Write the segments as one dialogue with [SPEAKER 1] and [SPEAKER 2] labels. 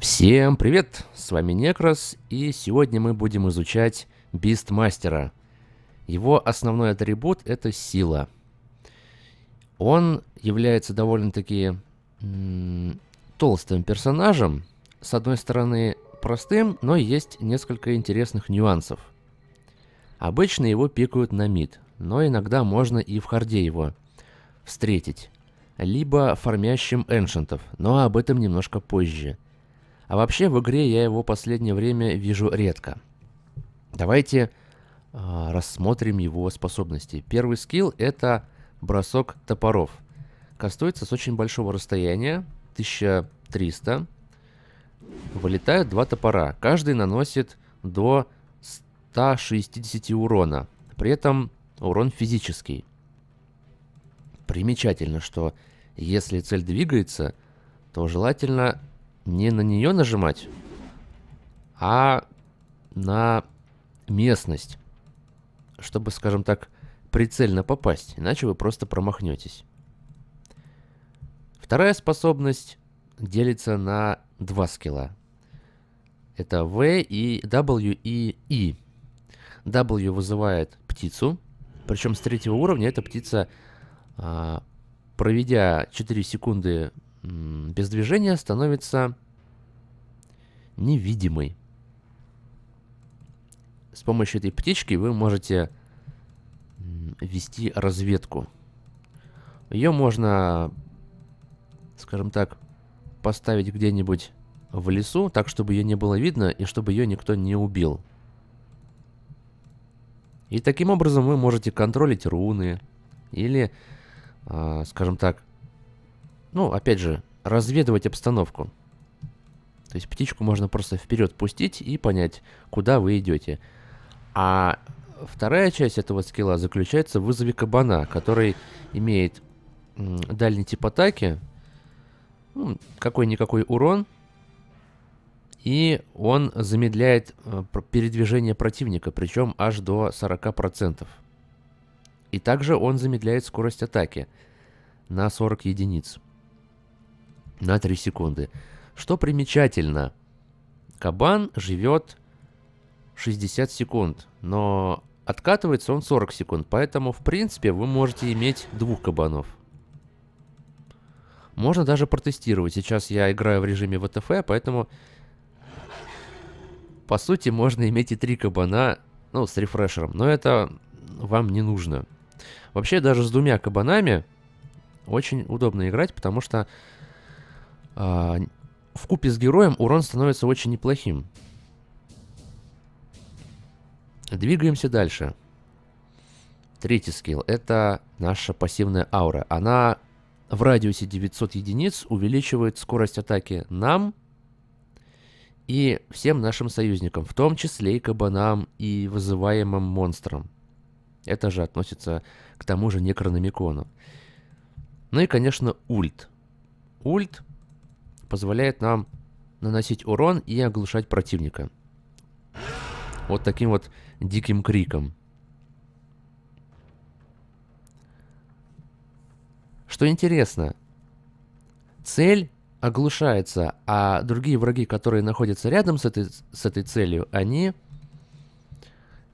[SPEAKER 1] Всем привет! С вами Некрос, и сегодня мы будем изучать Бистмастера. Его основной атрибут — это сила. Он является довольно-таки толстым персонажем. С одной стороны, простым, но есть несколько интересных нюансов. Обычно его пикают на мид, но иногда можно и в харде его встретить. Либо фармящим эншентов, но об этом немножко позже — а вообще в игре я его последнее время вижу редко. Давайте э, рассмотрим его способности. Первый скилл это бросок топоров. Кастуется с очень большого расстояния, 1300. Вылетают два топора. Каждый наносит до 160 урона. При этом урон физический. Примечательно, что если цель двигается, то желательно не на нее нажимать, а на местность, чтобы, скажем так, прицельно попасть, иначе вы просто промахнетесь. Вторая способность делится на два скилла. Это V и W и E. W вызывает птицу, причем с третьего уровня эта птица, а, проведя 4 секунды без движения становится невидимой. С помощью этой птички вы можете вести разведку. Ее можно, скажем так, поставить где-нибудь в лесу, так, чтобы ее не было видно и чтобы ее никто не убил. И таким образом вы можете контролить руны или, а, скажем так, ну, опять же, разведывать обстановку. То есть птичку можно просто вперед пустить и понять, куда вы идете. А вторая часть этого скилла заключается в вызове кабана, который имеет дальний тип атаки, ну, какой-никакой урон, и он замедляет э, передвижение противника, причем аж до 40%. И также он замедляет скорость атаки на 40 единиц на 3 секунды. Что примечательно, кабан живет 60 секунд, но откатывается он 40 секунд, поэтому в принципе вы можете иметь двух кабанов. Можно даже протестировать. Сейчас я играю в режиме ВТФ, поэтому по сути можно иметь и три кабана, ну, с рефрешером, но это вам не нужно. Вообще даже с двумя кабанами очень удобно играть, потому что а, в купе с героем урон становится очень неплохим. Двигаемся дальше. Третий скилл – это наша пассивная аура. Она в радиусе 900 единиц увеличивает скорость атаки нам и всем нашим союзникам, в том числе и кабанам и вызываемым монстрам. Это же относится к тому же некрономикону. Ну и, конечно, ульт. Ульт – позволяет нам наносить урон и оглушать противника. Вот таким вот диким криком. Что интересно, цель оглушается, а другие враги, которые находятся рядом с этой, с этой целью, они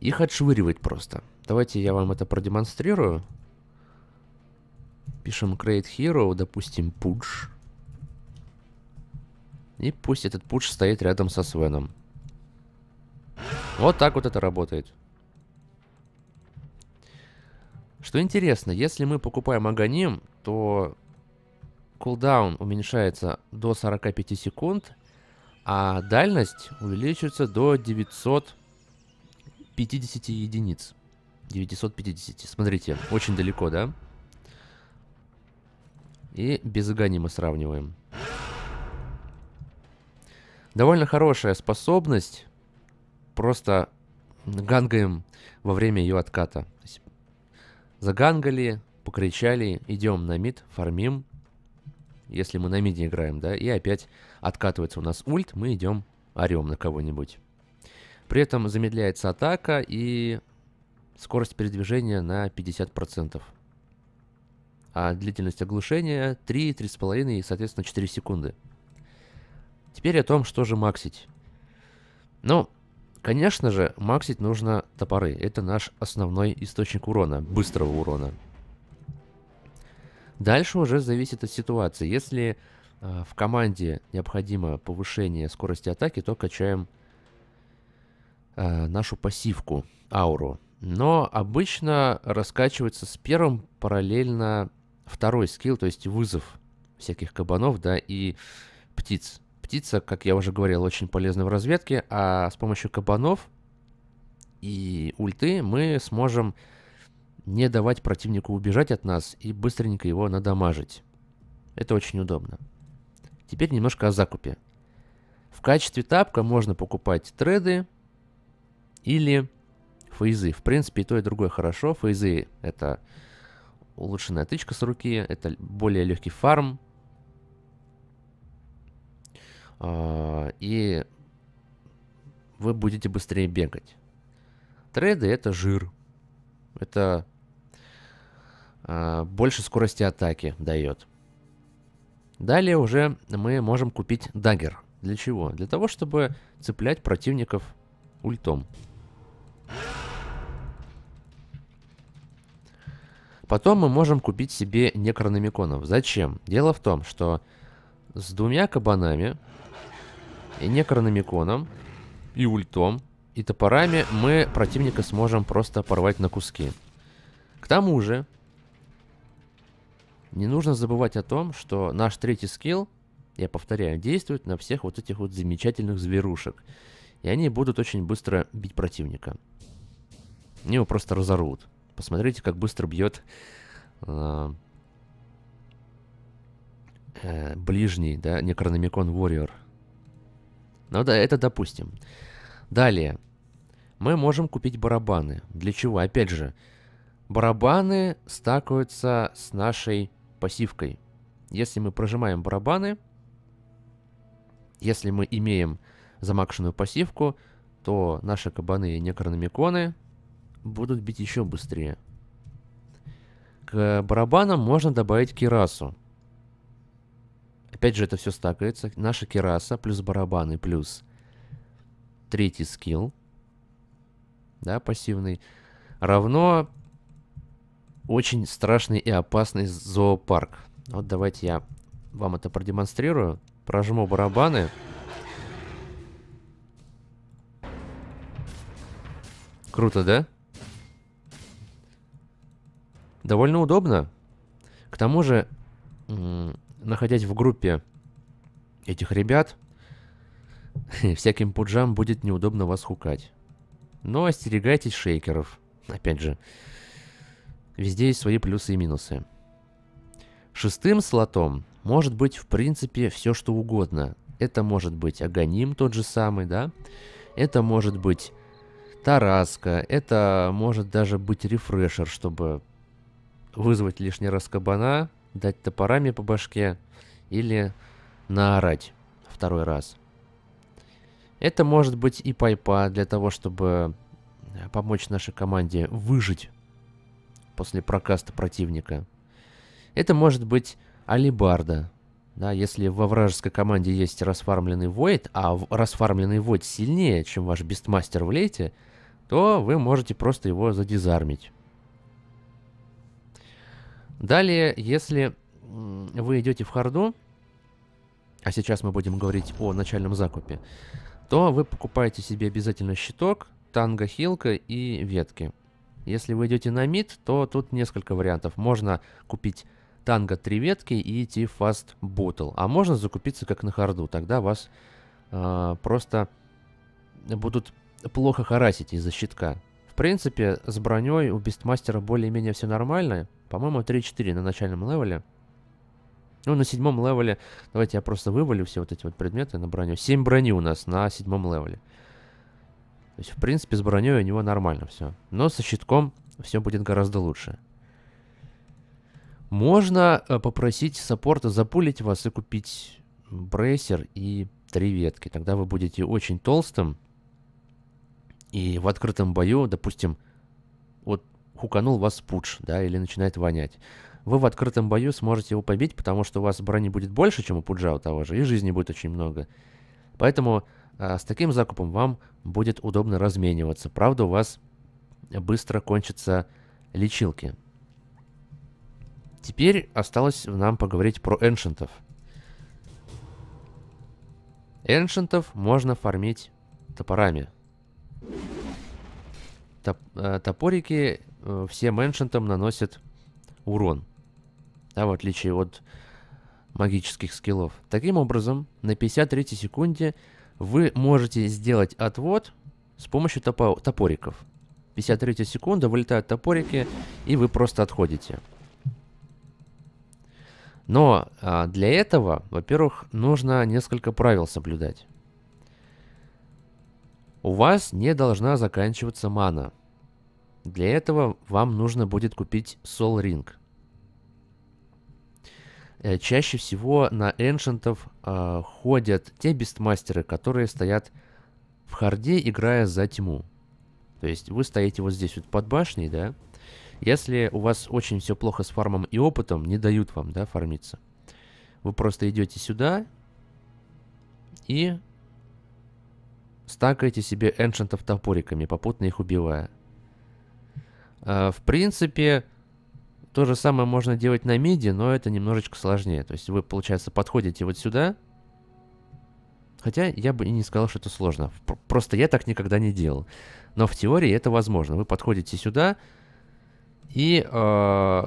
[SPEAKER 1] их отшвыривают просто. Давайте я вам это продемонстрирую. Пишем Create Hero, допустим, пудж. И пусть этот пуш стоит рядом со Свеном. Вот так вот это работает. Что интересно, если мы покупаем Аганим, то кулдаун уменьшается до 45 секунд, а дальность увеличивается до 950 единиц. 950, смотрите, очень далеко, да? И без Аганима сравниваем. Довольно хорошая способность. Просто гангаем во время ее отката. Загангали, покричали, идем на мид, фармим. Если мы на миде играем, да, и опять откатывается у нас ульт, мы идем орем на кого-нибудь. При этом замедляется атака и скорость передвижения на 50%. А длительность оглушения 3, 3,5 и, соответственно, 4 секунды. Теперь о том, что же максить. Ну, конечно же, максить нужно топоры. Это наш основной источник урона, быстрого урона. Дальше уже зависит от ситуации. Если э, в команде необходимо повышение скорости атаки, то качаем э, нашу пассивку, ауру. Но обычно раскачивается с первым параллельно второй скилл, то есть вызов всяких кабанов, да, и птиц птица, как я уже говорил, очень полезна в разведке, а с помощью кабанов и ульты мы сможем не давать противнику убежать от нас и быстренько его надамажить. Это очень удобно. Теперь немножко о закупе. В качестве тапка можно покупать треды или фейзы. В принципе, и то, и другое хорошо. Фейзы — это улучшенная тычка с руки, это более легкий фарм — а, и вы будете быстрее бегать. Трейды это жир. Это а, больше скорости атаки дает. Далее уже мы можем купить дагер. Для чего? Для того, чтобы цеплять противников ультом. Потом мы можем купить себе некрономиконов. Зачем? Дело в том, что с двумя кабанами и некрономиконом, и ультом, и топорами мы противника сможем просто порвать на куски. К тому же, не нужно забывать о том, что наш третий скилл, я повторяю, действует на всех вот этих вот замечательных зверушек. И они будут очень быстро бить противника. Они его просто разорвут. Посмотрите, как быстро бьет э, э, ближний, да, Некрономикон Warrior. Ну да, это допустим. Далее. Мы можем купить барабаны. Для чего? Опять же, барабаны стакаются с нашей пассивкой. Если мы прожимаем барабаны, если мы имеем замакшенную пассивку, то наши кабаны и некрономиконы будут бить еще быстрее. К барабанам можно добавить кирасу. Опять же, это все стакается. Наша кераса плюс барабаны плюс третий скилл. Да, пассивный. Равно очень страшный и опасный зоопарк. Вот давайте я вам это продемонстрирую. Прожму барабаны. Круто, да? Довольно удобно. К тому же, находясь в группе этих ребят, всяким пуджам будет неудобно вас хукать. Но остерегайтесь шейкеров. Опять же, везде есть свои плюсы и минусы. Шестым слотом может быть, в принципе, все что угодно. Это может быть Аганим тот же самый, да? Это может быть Тараска, это может даже быть рефрешер, чтобы вызвать лишний раз кабана, дать топорами по башке или наорать второй раз. Это может быть и пайпа для того, чтобы э, помочь нашей команде выжить после прокаста противника. Это может быть алибарда. Да, если во вражеской команде есть расфармленный войд, а расфармленный войд сильнее, чем ваш бестмастер в лейте, то вы можете просто его задизармить. Далее, если вы идете в харду, а сейчас мы будем говорить о начальном закупе, то вы покупаете себе обязательно щиток, танго, хилка и ветки. Если вы идете на мид, то тут несколько вариантов. Можно купить танго 3 ветки и идти в фаст ботл. А можно закупиться как на харду, тогда вас э, просто будут плохо харасить из-за щитка. В принципе, с броней у бестмастера более-менее все нормально. По-моему, 3-4 на начальном левеле. Ну, на седьмом левеле, давайте я просто вывалю все вот эти вот предметы на броню. 7 брони у нас на седьмом левеле. То есть, в принципе, с броней у него нормально все. Но со щитком все будет гораздо лучше. Можно э, попросить саппорта запулить вас и купить брейсер и три ветки. Тогда вы будете очень толстым. И в открытом бою, допустим, вот хуканул вас Пуч, да, или начинает вонять. Вы в открытом бою сможете его побить, потому что у вас брони будет больше, чем у пуджа у того же, и жизни будет очень много. Поэтому а, с таким закупом вам будет удобно размениваться. Правда, у вас быстро кончатся лечилки. Теперь осталось нам поговорить про эншентов. Эншентов можно фармить топорами. Топ, э, топорики э, всем эншентам наносит урон. Да, в отличие от магических скиллов. Таким образом, на 53 секунде вы можете сделать отвод с помощью топо топориков. 53 секунда, вылетают топорики, и вы просто отходите. Но а, для этого, во-первых, нужно несколько правил соблюдать. У вас не должна заканчиваться мана. Для этого вам нужно будет купить Soul Ring. Э, чаще всего на эншентов э, ходят те бестмастеры, которые стоят в харде, играя за тьму. То есть вы стоите вот здесь вот под башней, да? Если у вас очень все плохо с фармом и опытом, не дают вам, да, фармиться. Вы просто идете сюда и стакаете себе эншентов топориками, попутно их убивая. Э, в принципе, то же самое можно делать на миди, но это немножечко сложнее. То есть вы, получается, подходите вот сюда. Хотя я бы и не сказал, что это сложно. Просто я так никогда не делал. Но в теории это возможно. Вы подходите сюда и... Э,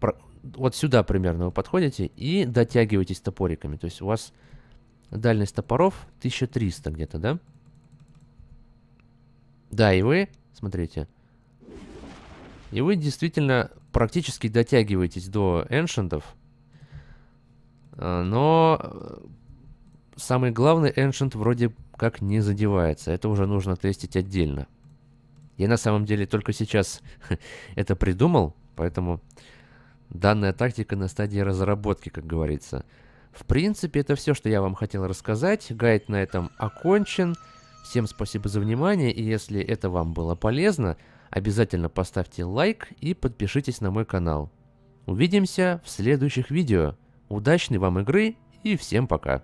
[SPEAKER 1] про, вот сюда примерно вы подходите и дотягиваетесь топориками. То есть у вас дальность топоров 1300 где-то, да? Да, и вы Смотрите. И вы действительно практически дотягиваетесь до эншентов. А, но э, самый главный эншент вроде как не задевается. Это уже нужно тестить отдельно. Я на самом деле только сейчас это придумал, поэтому данная тактика на стадии разработки, как говорится. В принципе, это все, что я вам хотел рассказать. Гайд на этом окончен. Всем спасибо за внимание, и если это вам было полезно, обязательно поставьте лайк и подпишитесь на мой канал. Увидимся в следующих видео. Удачной вам игры и всем пока.